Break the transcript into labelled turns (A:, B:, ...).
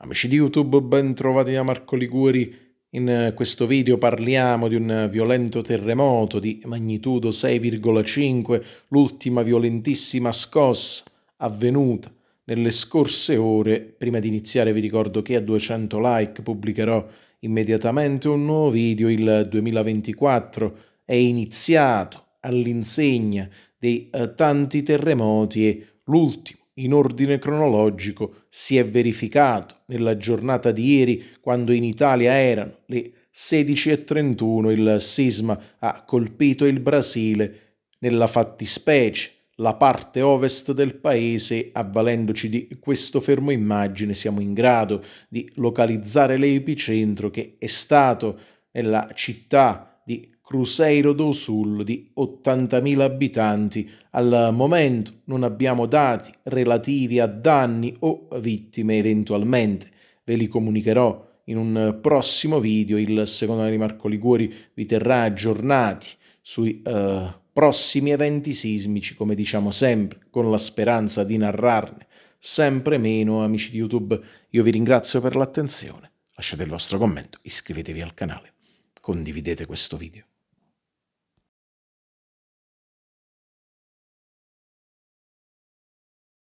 A: Amici di YouTube, ben trovati da Marco Liguri. In eh, questo video parliamo di un violento terremoto di magnitudo 6,5, l'ultima violentissima scossa avvenuta nelle scorse ore. Prima di iniziare vi ricordo che a 200 like pubblicherò immediatamente un nuovo video. Il 2024 è iniziato all'insegna dei eh, tanti terremoti e l'ultimo in ordine cronologico si è verificato nella giornata di ieri quando in Italia erano le 16.31 il sisma ha colpito il Brasile, nella fattispecie la parte ovest del paese, avvalendoci di questo fermo immagine siamo in grado di localizzare l'epicentro che è stato nella città Cruzeiro do Sul di 80.000 abitanti. Al momento non abbiamo dati relativi a danni o vittime eventualmente. Ve li comunicherò in un prossimo video. Il secondo di Marco Liguori vi terrà aggiornati sui eh, prossimi eventi sismici, come diciamo sempre, con la speranza di narrarne sempre meno. Amici di YouTube, io vi ringrazio per l'attenzione. Lasciate il vostro commento, iscrivetevi al canale condividete questo video.